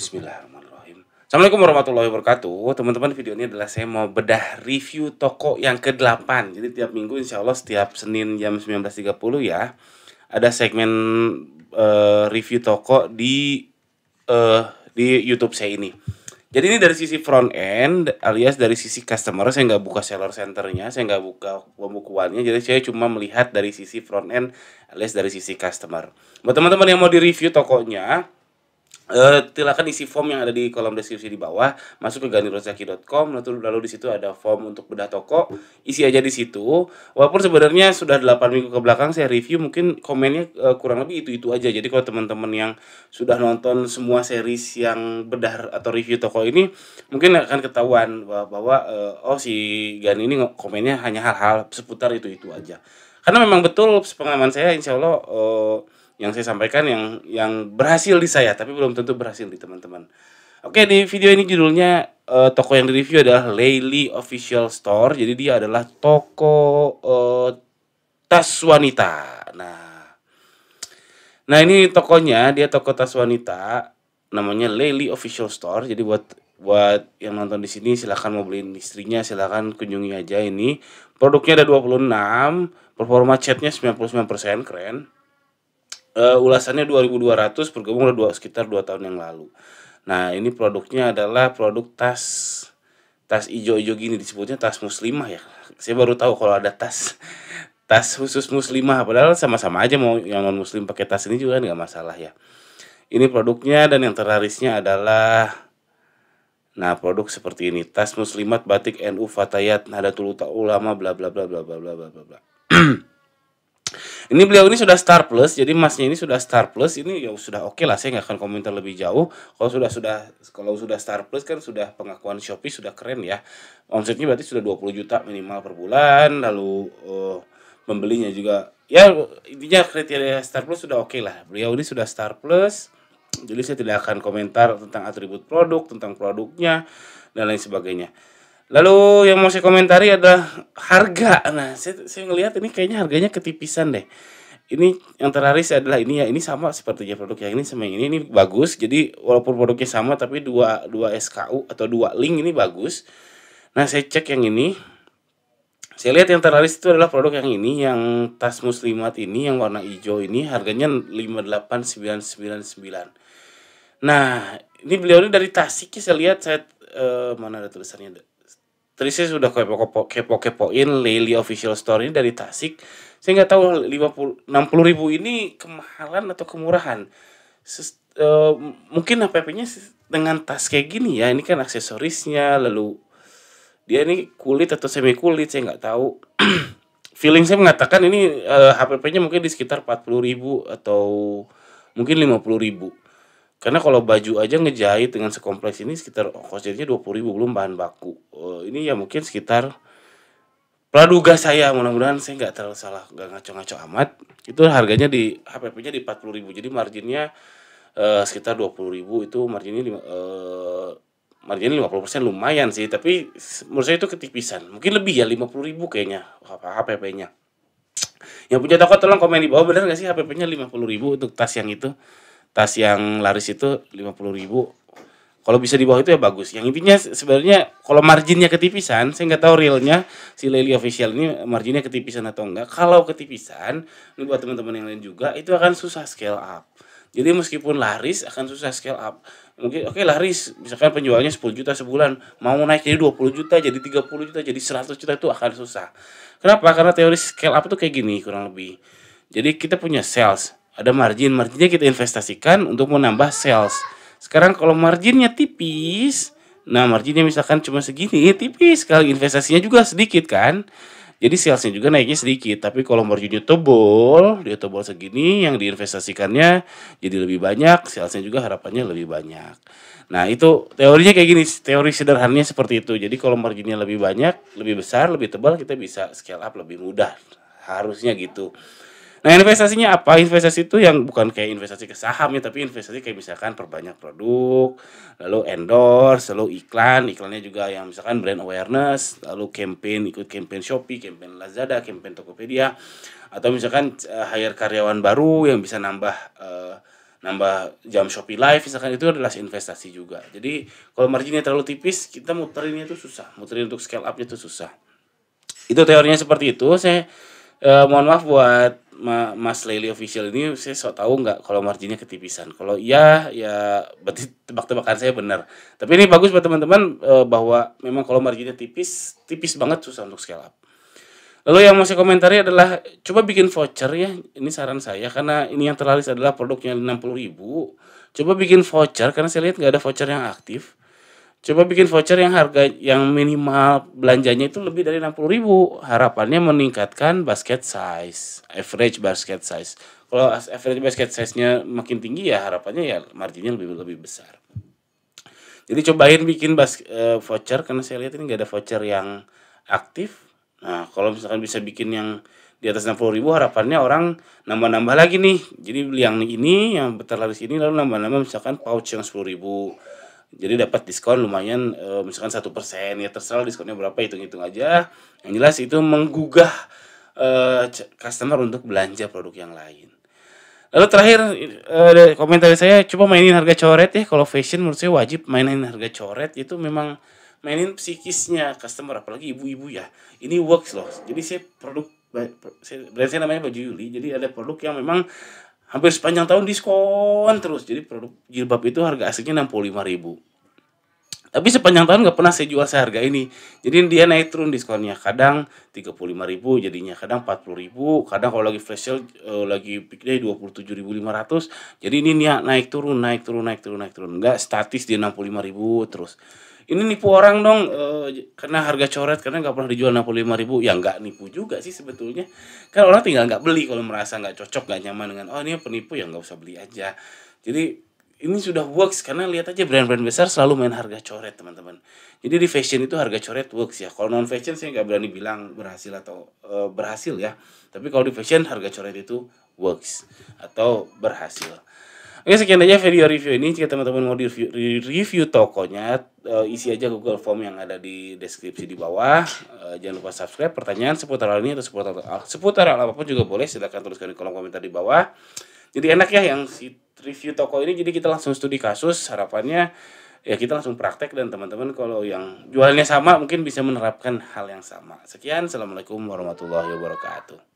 Bismillahirrahmanirrahim. Assalamualaikum warahmatullahi wabarakatuh. Teman-teman, video ini adalah saya mau bedah review toko yang ke-8. Jadi tiap minggu insya Allah setiap Senin jam 19.30 ya. Ada segmen uh, review toko di uh, di YouTube saya ini. Jadi ini dari sisi front end alias dari sisi customer saya nggak buka seller centernya, saya nggak buka pembukuannya, jadi saya cuma melihat dari sisi front end alias dari sisi customer. Buat teman-teman yang mau di review tokonya, Uh, eh, silakan isi form yang ada di kolom deskripsi di bawah masuk ke ganirozaki.com lalu lalu di situ ada form untuk bedah toko isi aja di situ walaupun sebenarnya sudah 8 minggu ke belakang saya review mungkin komennya uh, kurang lebih itu itu aja jadi kalau teman-teman yang sudah nonton semua series yang bedah atau review toko ini mungkin akan ketahuan bahwa, bahwa uh, eh, oh si gani ini komennya hanya hal-hal seputar itu itu aja karena memang betul pengalaman saya insyaallah uh, yang saya sampaikan yang yang berhasil di saya tapi belum tentu berhasil di teman-teman. Oke di video ini judulnya uh, toko yang direview adalah Lely Official Store. Jadi dia adalah toko uh, tas wanita. Nah, nah ini tokonya dia toko tas wanita namanya Lely Official Store. Jadi buat buat yang nonton di sini silahkan mau beliin istrinya silahkan kunjungi aja ini produknya ada 26 performa chatnya 99% keren uh, ulasannya 2200 bergabung dua, sekitar 2 tahun yang lalu. Nah, ini produknya adalah produk tas tas ijo-ijo gini disebutnya tas muslimah ya. Saya baru tahu kalau ada tas tas khusus muslimah padahal sama-sama aja mau yang non muslim pakai tas ini juga nggak masalah ya. Ini produknya dan yang terlarisnya adalah Nah, produk seperti ini, tas muslimat batik NU Fatayat Nahdlatul Ulama bla bla bla bla bla bla bla bla. Ini beliau ini sudah star plus, jadi masnya ini sudah star plus, ini ya sudah oke okay lah. Saya nggak akan komentar lebih jauh. Kalau sudah sudah kalau sudah star plus kan sudah pengakuan Shopee sudah keren ya. Omsetnya berarti sudah 20 juta minimal per bulan, lalu uh, eh, membelinya juga ya intinya kriteria star plus sudah oke okay lah. Beliau ini sudah star plus. Jadi saya tidak akan komentar tentang atribut produk, tentang produknya dan lain sebagainya. Lalu yang mau saya komentari adalah harga. Nah, saya, saya ngelihat ini kayaknya harganya ketipisan deh. Ini yang terlaris adalah ini ya, ini sama sepertinya produk yang ini sama yang ini. Ini bagus. Jadi walaupun produknya sama tapi dua dua SKU atau dua link ini bagus. Nah, saya cek yang ini. Saya lihat yang terlaris itu adalah produk yang ini yang tas muslimat ini yang warna hijau ini harganya 58999. Nah, ini beliau ini dari Tasik ya saya lihat saya eh, mana ada tulisannya tadi saya sudah kepo kepoin Lily official store ini dari Tasik saya nggak tahu 50 60 ribu ini kemahalan atau kemurahan Ses, uh, mungkin HPP-nya dengan tas kayak gini ya ini kan aksesorisnya lalu dia ini kulit atau semi kulit saya nggak tahu feeling saya mengatakan ini uh, eh, HPP-nya mungkin di sekitar 40 ribu atau mungkin 50 ribu karena kalau baju aja ngejahit dengan sekompleks ini sekitar oh, dua puluh puluh ribu belum bahan baku. Uh, ini ya mungkin sekitar praduga saya mudah-mudahan saya nggak terlalu salah nggak ngaco-ngaco amat itu harganya di HPP-nya di empat puluh ribu jadi marginnya eh, sekitar puluh ribu itu marginnya lima, eh, marginnya puluh persen lumayan sih tapi menurut saya itu ketipisan mungkin lebih ya lima puluh ribu kayaknya HPP-nya yang punya toko tolong komen di bawah benar nggak sih HPP-nya lima puluh ribu untuk tas yang itu tas yang laris itu lima puluh ribu kalau bisa di bawah itu ya bagus. Yang intinya sebenarnya kalau marginnya ketipisan, saya nggak tahu realnya si Lely official ini marginnya ketipisan atau enggak. Kalau ketipisan, ini buat teman-teman yang lain juga, itu akan susah scale up. Jadi meskipun laris akan susah scale up. Mungkin oke okay, laris, misalkan penjualnya 10 juta sebulan, mau naik jadi 20 juta, jadi 30 juta, jadi 100 juta itu akan susah. Kenapa? Karena teori scale up itu kayak gini kurang lebih. Jadi kita punya sales, ada margin marginnya kita investasikan untuk menambah sales sekarang kalau marginnya tipis nah marginnya misalkan cuma segini tipis kalau investasinya juga sedikit kan jadi salesnya juga naiknya sedikit tapi kalau marginnya tebal, dia tebal segini yang diinvestasikannya jadi lebih banyak salesnya juga harapannya lebih banyak nah itu teorinya kayak gini teori sederhananya seperti itu jadi kalau marginnya lebih banyak lebih besar lebih tebal kita bisa scale up lebih mudah harusnya gitu Nah investasinya apa? Investasi itu yang bukan kayak investasi ke saham ya, tapi investasi kayak misalkan perbanyak produk, lalu endorse, lalu iklan, iklannya juga yang misalkan brand awareness, lalu campaign, ikut campaign Shopee, campaign Lazada, campaign Tokopedia, atau misalkan uh, hire karyawan baru yang bisa nambah uh, nambah jam Shopee Live misalkan itu adalah investasi juga. Jadi kalau marginnya terlalu tipis, kita muterinnya itu susah, muterin untuk scale up itu susah. Itu teorinya seperti itu. Saya uh, mohon maaf buat Mas Lely official ini saya sok tau nggak kalau marginnya ketipisan. Kalau iya ya berarti tebak-tebakan saya benar. Tapi ini bagus buat teman-teman e, bahwa memang kalau marginnya tipis, tipis banget susah untuk scale up. Lalu yang masih komentari adalah coba bikin voucher ya. Ini saran saya karena ini yang terlaris adalah produknya 60.000. Coba bikin voucher karena saya lihat nggak ada voucher yang aktif coba bikin voucher yang harga yang minimal belanjanya itu lebih dari 60 ribu harapannya meningkatkan basket size average basket size kalau average basket size nya makin tinggi ya harapannya ya marginnya lebih lebih besar jadi cobain bikin bas, e, voucher karena saya lihat ini nggak ada voucher yang aktif nah kalau misalkan bisa bikin yang di atas 60 ribu harapannya orang nambah-nambah lagi nih jadi beli yang ini yang laris ini lalu nambah-nambah misalkan pouch yang 10 ribu jadi dapat diskon lumayan uh, misalkan satu persen ya terserah diskonnya berapa hitung hitung aja yang jelas itu menggugah uh, customer untuk belanja produk yang lain lalu terakhir uh, komentar saya coba mainin harga coret ya kalau fashion menurut saya wajib mainin harga coret itu memang mainin psikisnya customer apalagi ibu-ibu ya ini works loh jadi saya produk brand saya namanya baju Yuli jadi ada produk yang memang hampir sepanjang tahun diskon terus jadi produk jilbab itu harga aslinya lima ribu tapi sepanjang tahun nggak pernah saya jual seharga ini. Jadi dia naik turun diskonnya. Kadang 35.000 jadinya, kadang ribu, kadang kalau lagi flash sale uh, lagi peak day 27.500. Jadi ini niat naik turun, naik turun, naik turun, naik turun. Nggak statis di ribu terus. Ini nipu orang dong e, karena harga coret karena nggak pernah dijual ribu, Ya nggak nipu juga sih sebetulnya. Kan orang tinggal nggak beli kalau merasa nggak cocok, nggak nyaman dengan oh ini penipu ya nggak usah beli aja. Jadi ini sudah works karena lihat aja brand-brand besar selalu main harga coret teman-teman jadi di fashion itu harga coret works ya kalau non fashion saya nggak berani bilang berhasil atau e, berhasil ya tapi kalau di fashion harga coret itu works atau berhasil Oke sekian aja video review ini jika teman-teman mau review, review tokonya e, isi aja Google Form yang ada di deskripsi di bawah e, jangan lupa subscribe pertanyaan seputar hal ini atau seputar seputar hal apapun juga boleh silahkan tuliskan di kolom komentar di bawah jadi enak ya yang review toko ini jadi kita langsung studi kasus harapannya ya kita langsung praktek dan teman-teman kalau yang jualnya sama mungkin bisa menerapkan hal yang sama. Sekian, Assalamualaikum warahmatullahi wabarakatuh.